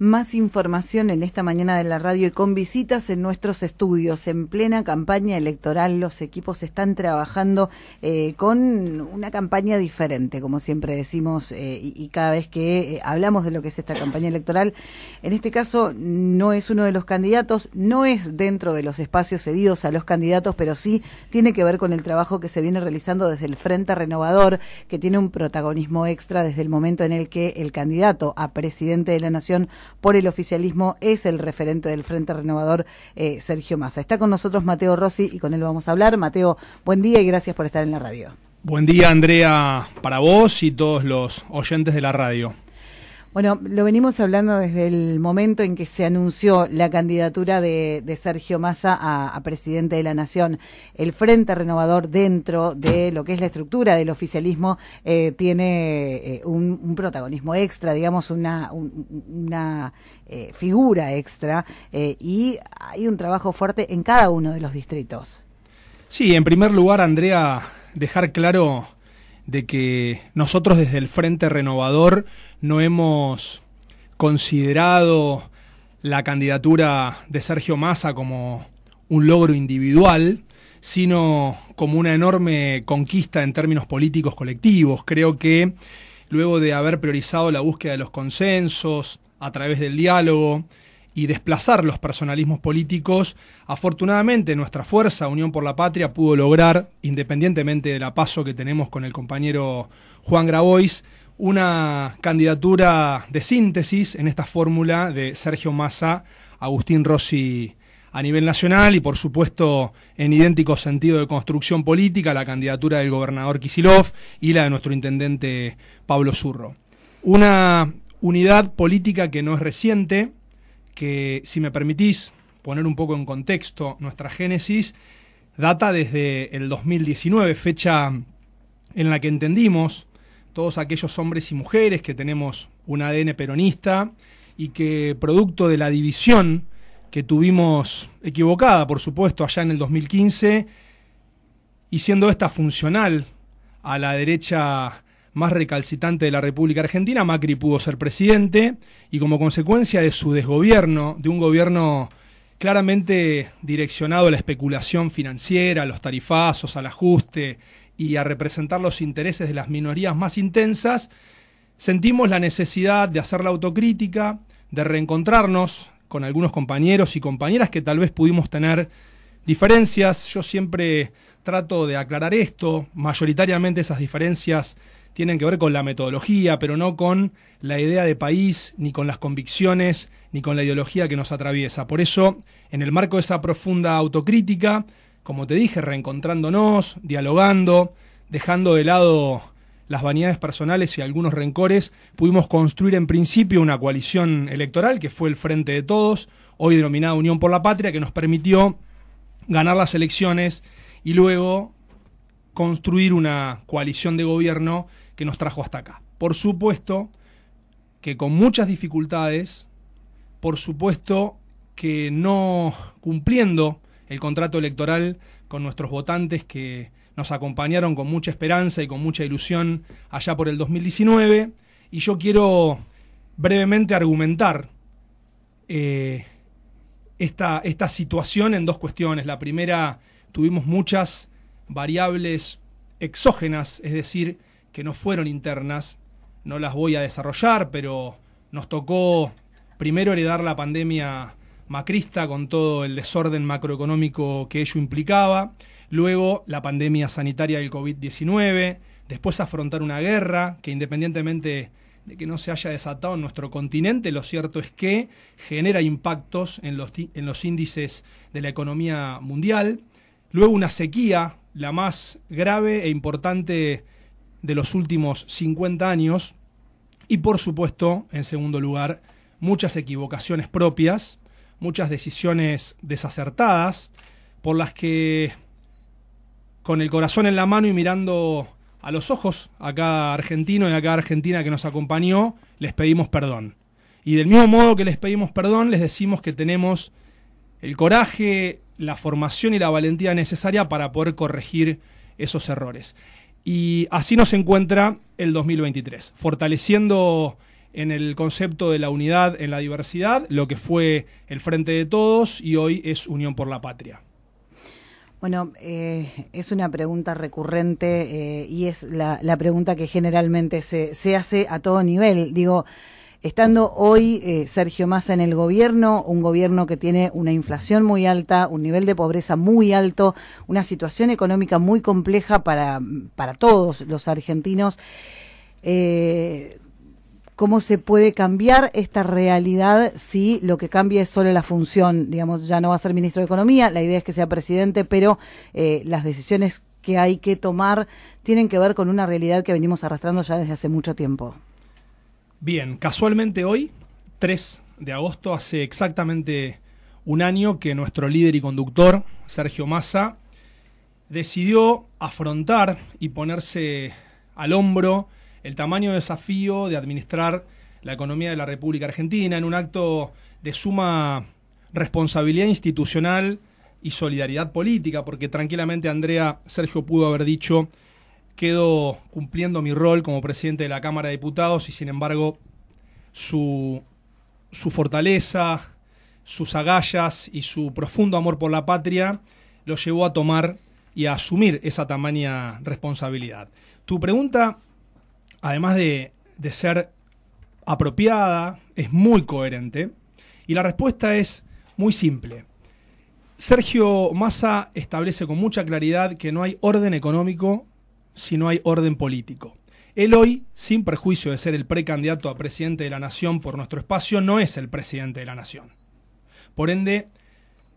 más información en esta mañana de la radio y con visitas en nuestros estudios. En plena campaña electoral los equipos están trabajando eh, con una campaña diferente, como siempre decimos, eh, y, cada vez que eh, hablamos de lo que es esta campaña electoral, en este caso no es uno de los candidatos, no es dentro de los espacios cedidos a los candidatos, pero sí tiene que ver con el trabajo que se viene realizando desde el Frente Renovador, que tiene un protagonismo extra desde el momento en el que el candidato a presidente de la Nación por el oficialismo es el referente del Frente Renovador, eh, Sergio Massa. Está con nosotros Mateo Rossi y con él vamos a hablar. Mateo, buen día y gracias por estar en la radio. Buen día, Andrea, para vos y todos los oyentes de la radio. Bueno, lo venimos hablando desde el momento en que se anunció la candidatura de, Sergio Massa a, presidente de la Nación. El Frente Renovador dentro de lo que es la estructura del oficialismo eh, tiene eh, un, protagonismo extra, digamos, una, eh, figura extra y hay un trabajo fuerte en cada uno de los distritos. Sí, en primer lugar, Andrea, dejar claro de que nosotros desde el Frente Renovador no hemos considerado la candidatura de Sergio Massa como un logro individual, sino como una enorme conquista en términos políticos colectivos. Creo que luego de haber priorizado la búsqueda de los consensos a través del diálogo, y desplazar los personalismos políticos. Afortunadamente, nuestra fuerza, Unión por la Patria, pudo lograr, independientemente del paso que tenemos con el compañero Juan Grabois, una candidatura de síntesis en esta fórmula de Sergio Massa, Agustín Rossi a nivel nacional y por supuesto en idéntico sentido de construcción política la candidatura del gobernador Kisilov y la de nuestro intendente Pablo Zurro. Una unidad política que no es reciente, que, si me permitís poner un poco en contexto nuestra génesis, data desde el 2019, fecha en la que entendimos todos aquellos hombres y mujeres que tenemos un ADN peronista y que producto de la división que tuvimos equivocada, por supuesto, allá en el 2015, y siendo esta funcional a la derecha más recalcitante de la República Argentina, Macri pudo ser presidente y como consecuencia de su desgobierno, de un gobierno claramente direccionado a la especulación financiera, a los tarifazos, al ajuste y a representar los intereses de las minorías más intensas, sentimos la necesidad de hacer la autocrítica, de reencontrarnos con algunos compañeros y compañeras que tal vez pudimos tener diferencias. Yo siempre trato de aclarar esto, mayoritariamente esas diferencias tienen que ver con la metodología, pero no con la idea de país, ni con las convicciones, ni con la ideología que nos atraviesa. Por eso, en el marco de esa profunda autocrítica, como te dije, reencontrándonos, dialogando, dejando de lado las vanidades personales y algunos rencores, pudimos construir en principio una coalición electoral que fue el Frente de Todos, hoy denominada Unión por la Patria, que nos permitió ganar las elecciones y luego construir una coalición de gobierno que nos trajo hasta acá. Por supuesto que con muchas dificultades, por supuesto que no cumpliendo el contrato electoral con nuestros votantes que nos acompañaron con mucha esperanza y con mucha ilusión allá por el 2019. Y yo quiero brevemente argumentar eh, esta, esta situación en dos cuestiones. La primera, tuvimos muchas variables exógenas, es decir, que no fueron internas. No las voy a desarrollar, pero nos tocó primero heredar la pandemia macrista con todo el desorden macroeconómico que ello implicaba, luego la pandemia sanitaria del COVID-19, después afrontar una guerra que independientemente de que no se haya desatado en nuestro continente, lo cierto es que genera impactos en los, en los índices de la economía mundial, luego una sequía, la más grave e importante de los últimos 50 años. Y por supuesto, en segundo lugar, muchas equivocaciones propias, muchas decisiones desacertadas, por las que con el corazón en la mano y mirando a los ojos a cada argentino y a cada argentina que nos acompañó, les pedimos perdón. Y del mismo modo que les pedimos perdón, les decimos que tenemos el coraje, la formación y la valentía necesaria para poder corregir esos errores. Y así nos encuentra el 2023, fortaleciendo en el concepto de la unidad en la diversidad, lo que fue el Frente de Todos y hoy es Unión por la Patria. Bueno, eh, es una pregunta recurrente eh, y es la, pregunta que generalmente se, se hace a todo nivel. Digo, Estando hoy eh, Sergio Massa en el gobierno, un gobierno que tiene una inflación muy alta, un nivel de pobreza muy alto, una situación económica muy compleja para, todos los argentinos, eh, ¿cómo se puede cambiar esta realidad si lo que cambia es solo la función? Digamos, ya no va a ser ministro de Economía, la idea es que sea presidente, pero eh, las decisiones que hay que tomar tienen que ver con una realidad que venimos arrastrando ya desde hace mucho tiempo. Bien, casualmente hoy, 3 de agosto, hace exactamente un año que nuestro líder y conductor, Sergio Massa, decidió afrontar y ponerse al hombro el tamaño de desafío de administrar la economía de la República Argentina en un acto de suma responsabilidad institucional y solidaridad política, porque tranquilamente Andrea Sergio pudo haber dicho quedo cumpliendo mi rol como presidente de la Cámara de Diputados y sin embargo su, fortaleza, sus agallas y su profundo amor por la patria lo llevó a tomar y a asumir esa tamaña responsabilidad. Tu pregunta, además de, de ser apropiada, es muy coherente y la respuesta es muy simple. Sergio Massa establece con mucha claridad que no hay orden económico si no hay orden político. Él hoy, sin perjuicio de ser el precandidato a presidente de la nación por nuestro espacio, no es el presidente de la nación. Por ende,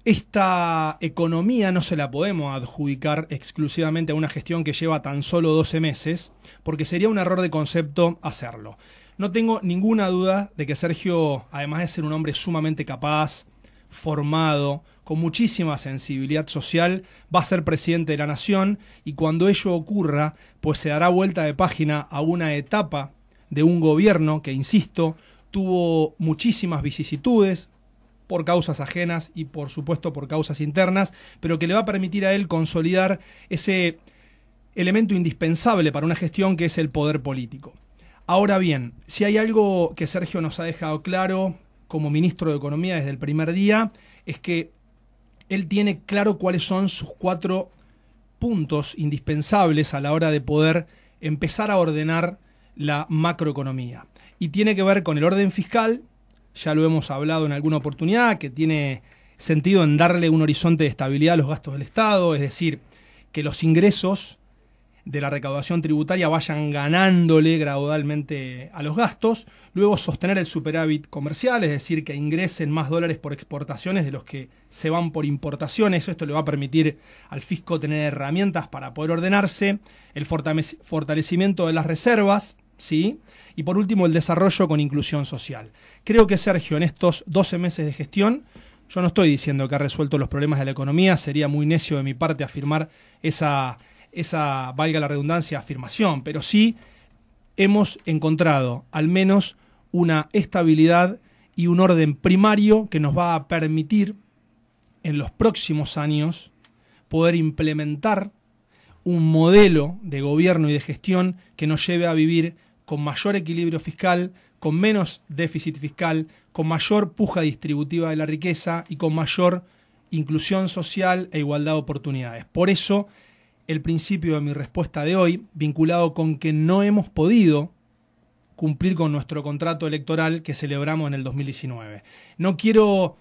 esta economía no se la podemos adjudicar exclusivamente a una gestión que lleva tan solo 12 meses, porque sería un error de concepto hacerlo. No tengo ninguna duda de que Sergio, además de ser un hombre sumamente capaz, formado, con muchísima sensibilidad social, va a ser presidente de la nación y cuando ello ocurra, pues se dará vuelta de página a una etapa de un gobierno que, insisto, tuvo muchísimas vicisitudes por causas ajenas y por supuesto por causas internas, pero que le va a permitir a él consolidar ese elemento indispensable para una gestión que es el poder político. Ahora bien, si hay algo que Sergio nos ha dejado claro como ministro de Economía desde el primer día, es que él tiene claro cuáles son sus cuatro puntos indispensables a la hora de poder empezar a ordenar la macroeconomía. Y tiene que ver con el orden fiscal, ya lo hemos hablado en alguna oportunidad, que tiene sentido en darle un horizonte de estabilidad a los gastos del Estado, es decir, que los ingresos de la recaudación tributaria vayan ganándole gradualmente a los gastos, luego sostener el superávit comercial, es decir, que ingresen más dólares por exportaciones de los que se van por importaciones, esto le va a permitir al fisco tener herramientas para poder ordenarse, el fortalecimiento de las reservas, ¿sí? Y por último, el desarrollo con inclusión social. Creo que Sergio, en estos 12 meses de gestión, yo no estoy diciendo que ha resuelto los problemas de la economía, sería muy necio de mi parte afirmar esa esa, valga la redundancia, afirmación, pero sí hemos encontrado al menos una estabilidad y un orden primario que nos va a permitir en los próximos años poder implementar un modelo de gobierno y de gestión que nos lleve a vivir con mayor equilibrio fiscal, con menos déficit fiscal, con mayor puja distributiva de la riqueza y con mayor inclusión social e igualdad de oportunidades. Por eso el principio de mi respuesta de hoy, vinculado con que no hemos podido cumplir con nuestro contrato electoral que celebramos en el 2019. No quiero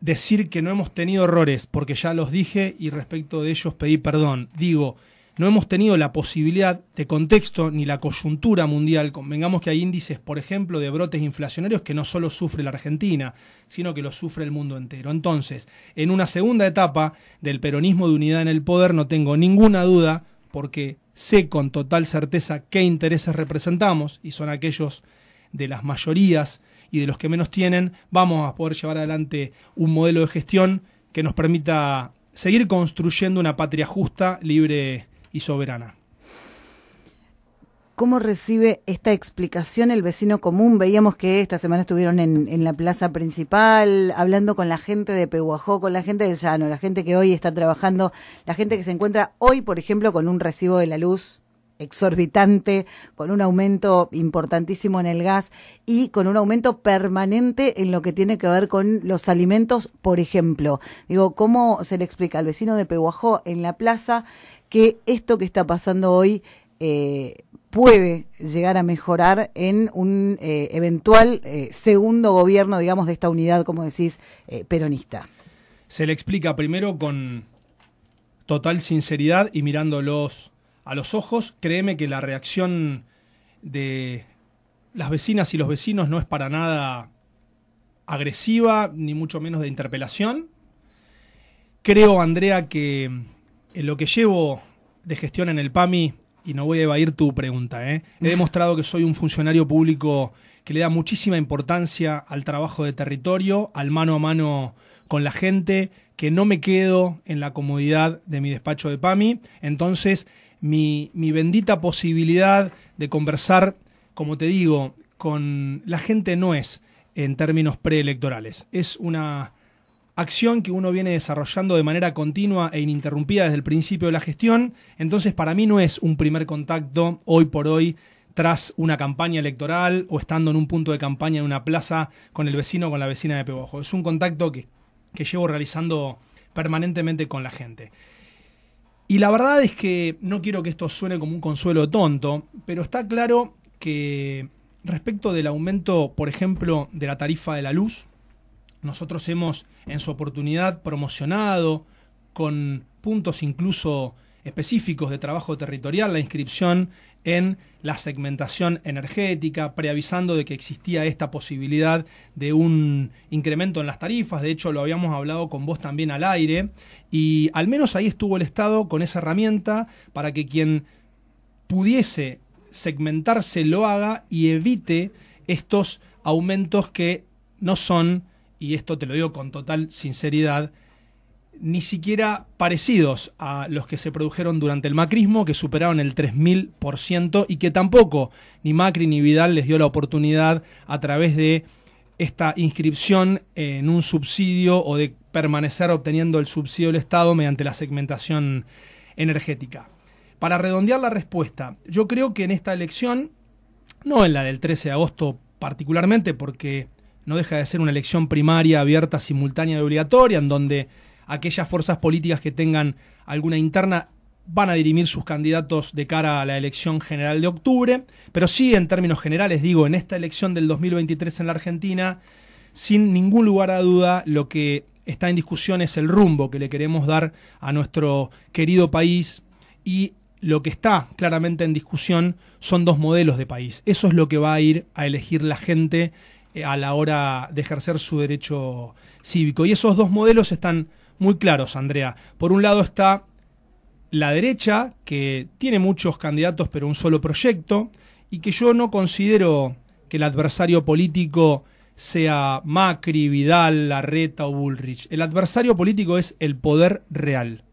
decir que no hemos tenido errores, porque ya los dije y respecto de ellos pedí perdón. Digo, no hemos tenido la posibilidad de contexto ni la coyuntura mundial. Convengamos que hay índices, por ejemplo, de brotes inflacionarios que no solo sufre la Argentina, sino que lo sufre el mundo entero. Entonces, en una segunda etapa del peronismo de unidad en el poder, no tengo ninguna duda, porque sé con total certeza qué intereses representamos, y son aquellos de las mayorías y de los que menos tienen, vamos a poder llevar adelante un modelo de gestión que nos permita seguir construyendo una patria justa, libre y soberana. ¿Cómo recibe esta explicación el vecino común? Veíamos que esta semana estuvieron en, en, la plaza principal, hablando con la gente de Pehuajó, con la gente del Llano, la gente que hoy está trabajando, la gente que se encuentra hoy, por ejemplo, con un recibo de la luz exorbitante, con un aumento importantísimo en el gas y con un aumento permanente en lo que tiene que ver con los alimentos, por ejemplo. Digo, ¿cómo se le explica al vecino de Pehuajó en la plaza que esto que está pasando hoy eh, puede llegar a mejorar en un eh, eventual eh, segundo gobierno, digamos, de esta unidad, como decís, peronista? Se le explica primero con total sinceridad y mirando los a los ojos, créeme que la reacción de las vecinas y los vecinos no es para nada agresiva, ni mucho menos de interpelación. Creo, Andrea, que en eh, lo que llevo de gestión en el PAMI, y no voy a evadir tu pregunta, eh, he demostrado que soy un funcionario público que le da muchísima importancia al trabajo de territorio, al mano a mano con la gente, que no me quedo en la comodidad de mi despacho de PAMI. Entonces, mi, bendita posibilidad de conversar, como te digo, con la gente no es en términos preelectorales. Es una acción que uno viene desarrollando de manera continua e ininterrumpida desde el principio de la gestión. Entonces, para mí no es un primer contacto hoy por hoy tras una campaña electoral o estando en un punto de campaña en una plaza con el vecino o con la vecina de Pebojo. Es un contacto que llevo realizando permanentemente con la gente. Y la verdad es que no quiero que esto suene como un consuelo tonto, pero está claro que respecto del aumento, por ejemplo, de la tarifa de la luz, nosotros hemos en su oportunidad promocionado con puntos incluso específicos de trabajo territorial la inscripción en la segmentación energética, preavisando de que existía esta posibilidad de un incremento en las tarifas, de hecho lo habíamos hablado con vos también al aire, y al menos ahí estuvo el Estado con esa herramienta para que quien pudiese segmentarse lo haga y evite estos aumentos que no son, y esto te lo digo con total sinceridad, ni siquiera parecidos a los que se produjeron durante el macrismo, que superaron el 3.000% y que tampoco ni Macri ni Vidal les dio la oportunidad a través de esta inscripción en un subsidio o de permanecer obteniendo el subsidio del Estado mediante la segmentación energética. Para redondear la respuesta, yo creo que en esta elección, no en la del 13 de agosto particularmente, porque no deja de ser una elección primaria abierta, simultánea y obligatoria, en donde aquellas fuerzas políticas que tengan alguna interna van a dirimir sus candidatos de cara a la elección general de octubre, pero sí en términos generales digo, en esta elección del 2023 en la Argentina, sin ningún lugar a duda, lo que está en discusión es el rumbo que le queremos dar a nuestro querido país y lo que está claramente en discusión son dos modelos de país. Eso es lo que va a ir a elegir la gente eh, a la hora de ejercer su derecho cívico. Y esos dos modelos están muy claros, Andrea. Por un lado está la derecha, que tiene muchos candidatos pero un solo proyecto, y que yo no considero que el adversario político sea Macri, Vidal, Larreta o Bullrich. El adversario político es el poder real,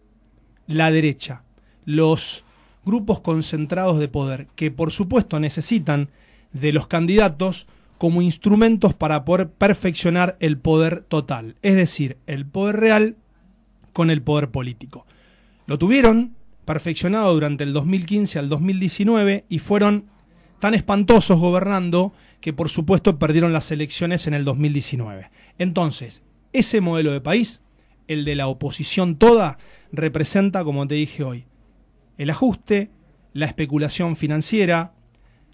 la derecha, los grupos concentrados de poder, que por supuesto necesitan de los candidatos como instrumentos para poder perfeccionar el poder total. Es decir, el poder real con el poder político. Lo tuvieron perfeccionado durante el 2015 al 2019 y fueron tan espantosos gobernando que por supuesto perdieron las elecciones en el 2019. Entonces, ese modelo de país, el de la oposición toda, representa, como te dije hoy, el ajuste, la especulación financiera,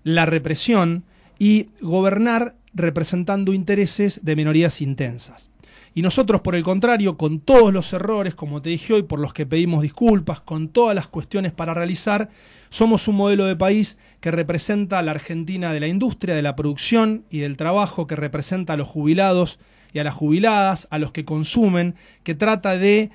la represión y gobernar representando intereses de minorías intensas. Y nosotros, por el contrario, con todos los errores, como te dije hoy, por los que pedimos disculpas, con todas las cuestiones para realizar, somos un modelo de país que representa a la Argentina de la industria, de la producción y del trabajo, que representa a los jubilados y a las jubiladas, a los que consumen, que trata de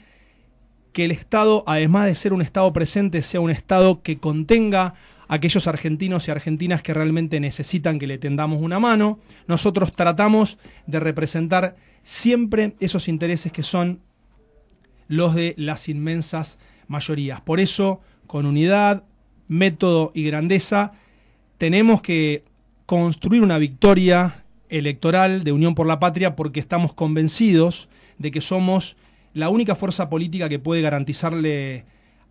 que el Estado, además de ser un Estado presente, sea un Estado que contenga a aquellos argentinos y argentinas que realmente necesitan que le tendamos una mano. Nosotros tratamos de representar siempre esos intereses que son los de las inmensas mayorías. Por eso, con unidad, método y grandeza, tenemos que construir una victoria electoral de Unión por la Patria porque estamos convencidos de que somos la única fuerza política que puede garantizarle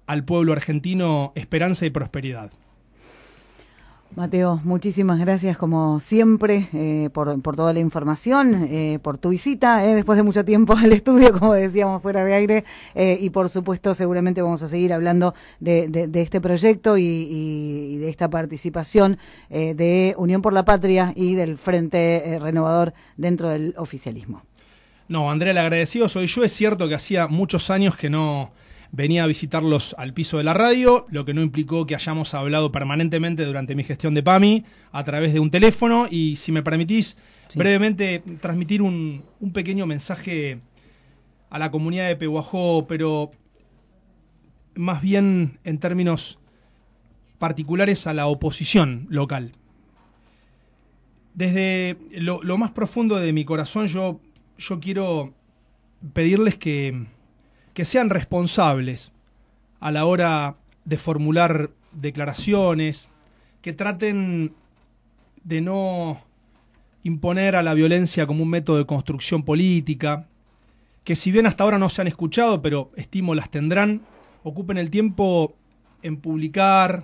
al pueblo argentino esperanza y prosperidad. Mateo, muchísimas gracias como siempre eh, por, toda la información, eh, por tu visita eh, después de mucho tiempo al estudio, como decíamos, fuera de aire. y por supuesto, seguramente vamos a seguir hablando de, este proyecto y, de esta participación de Unión por la Patria y del Frente Renovador dentro del oficialismo. No, Andrea, le agradecido soy yo. Es cierto que hacía muchos años que no venía a visitarlos al piso de la radio, lo que no implicó que hayamos hablado permanentemente durante mi gestión de PAMI a través de un teléfono y si me permitís brevemente transmitir un, pequeño mensaje a la comunidad de Pehuajó, pero más bien en términos particulares a la oposición local. Desde lo, lo, más profundo de mi corazón yo, yo quiero pedirles que, que sean responsables a la hora de formular declaraciones, que traten de no imponer a la violencia como un método de construcción política, que si bien hasta ahora no se han escuchado, pero estimo las tendrán, ocupen el tiempo en publicar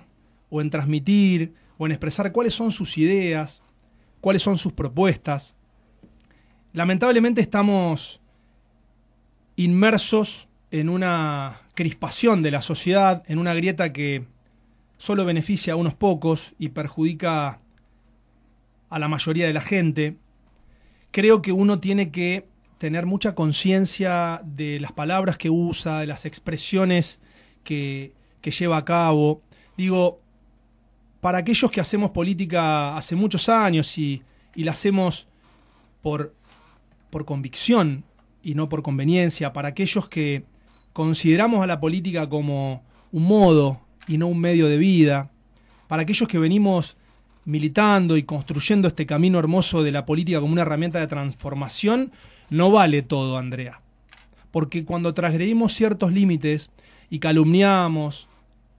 o en transmitir o en expresar cuáles son sus ideas, cuáles son sus propuestas. Lamentablemente estamos inmersos en una crispación de la sociedad, en una grieta que solo beneficia a unos pocos y perjudica a la mayoría de la gente, creo que uno tiene que tener mucha conciencia de las palabras que usa, de las expresiones que, que lleva a cabo. Digo, para aquellos que hacemos política hace muchos años y, y la hacemos por, por convicción y no por conveniencia, para aquellos que consideramos a la política como un modo y no un medio de vida, para aquellos que venimos militando y construyendo este camino hermoso de la política como una herramienta de transformación, no vale todo, Andrea. Porque cuando transgredimos ciertos límites y calumniamos,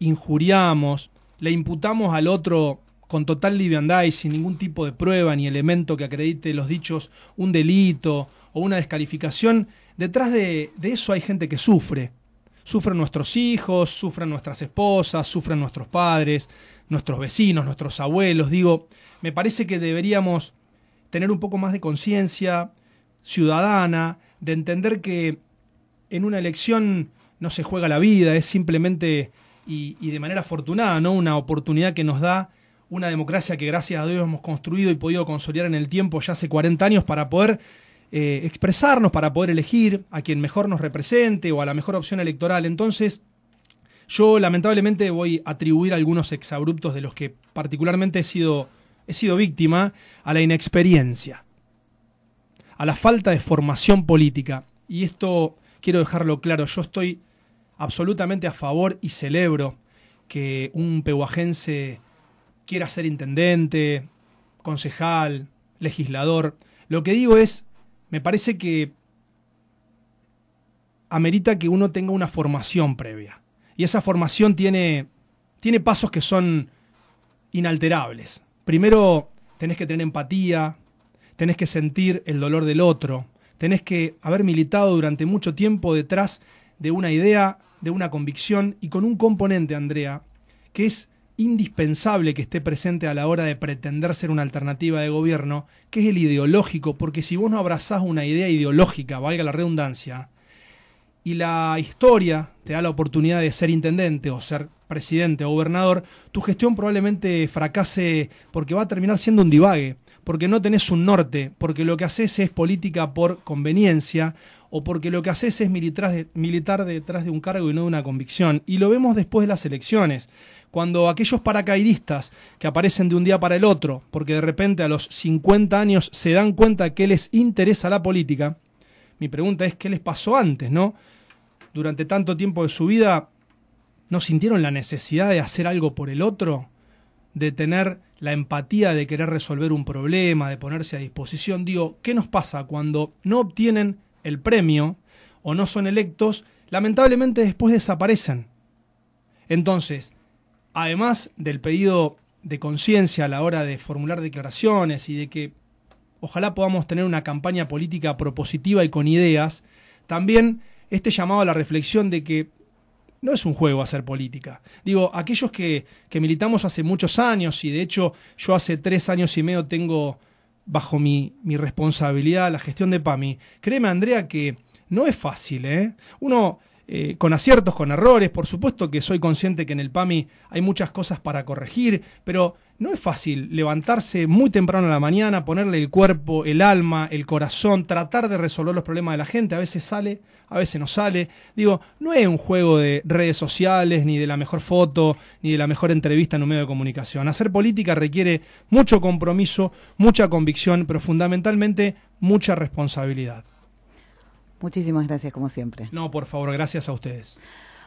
injuriamos, le imputamos al otro con total liviandad y sin ningún tipo de prueba ni elemento que acredite los dichos un delito o una descalificación, detrás de, eso hay gente que sufre. Sufren nuestros hijos, sufren nuestras esposas, sufren nuestros padres, nuestros vecinos, nuestros abuelos. Digo, me parece que deberíamos tener un poco más de conciencia ciudadana, de entender que en una elección no se juega la vida, es simplemente y, y de manera afortunada, ¿no? Una oportunidad que nos da una democracia que gracias a Dios hemos construido y podido consolidar en el tiempo ya hace 40 años para poder eh, expresarnos, para poder elegir a quien mejor nos represente o a la mejor opción electoral. Entonces, yo lamentablemente voy a atribuir algunos exabruptos de los que particularmente he sido, he sido víctima a la inexperiencia, a la falta de formación política. Y esto quiero dejarlo claro, yo estoy absolutamente a favor y celebro que un pehuajense quiera ser intendente, concejal, legislador. Lo que digo es, me parece que amerita que uno tenga una formación previa. Y esa formación tiene, tiene pasos que son inalterables. Primero, tenés que tener empatía, tenés que sentir el dolor del otro, tenés que haber militado durante mucho tiempo detrás de una idea, de una convicción y con un componente, Andrea, que es indispensable que esté presente a la hora de pretender ser una alternativa de gobierno, que es el ideológico, porque si vos no abrazás una idea ideológica, valga la redundancia, y la historia te da la oportunidad de ser intendente o ser presidente o gobernador, tu gestión probablemente fracase porque va a terminar siendo un divague, porque no tenés un norte, porque lo que haces es política por conveniencia o porque lo que haces es militar, militar detrás de un cargo y no de una convicción. Y lo vemos después de las elecciones cuando aquellos paracaidistas que aparecen de un día para el otro, porque de repente a los 50 años se dan cuenta que les interesa la política, mi pregunta es qué les pasó antes, ¿no? Durante tanto tiempo de su vida, ¿no sintieron la necesidad de hacer algo por el otro? De tener la empatía de querer resolver un problema, de ponerse a disposición. Digo, ¿qué nos pasa cuando no obtienen el premio o no son electos? Lamentablemente después desaparecen. Entonces, además del pedido de conciencia a la hora de formular declaraciones y de que ojalá podamos tener una campaña política propositiva y con ideas, también este llamado a la reflexión de que no es un juego hacer política. Digo, aquellos que, militamos hace muchos años, y de hecho yo hace tres años y medio tengo bajo mi, mi responsabilidad la gestión de PAMI, créeme Andrea que no es fácil, ¿eh? Uno eh, con aciertos, con errores. Por supuesto que soy consciente que en el PAMI hay muchas cosas para corregir, pero no es fácil levantarse muy temprano en la mañana, ponerle el cuerpo, el alma, el corazón, tratar de resolver los problemas de la gente. A veces sale, a veces no sale. Digo, no es un juego de redes sociales, ni de la mejor foto, ni de la mejor entrevista en un medio de comunicación. Hacer política requiere mucho compromiso, mucha convicción, pero fundamentalmente mucha responsabilidad. Muchísimas gracias, como siempre. No, por favor, gracias a ustedes.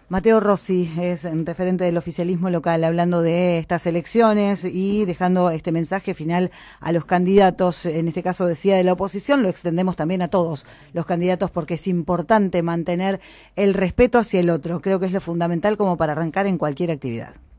Mateo Rossi es referente del oficialismo local, hablando de estas elecciones y dejando este mensaje final a los candidatos, en este caso decía de la oposición, lo extendemos también a todos los candidatos porque es importante mantener el respeto hacia el otro, creo que es lo fundamental como para arrancar en cualquier actividad.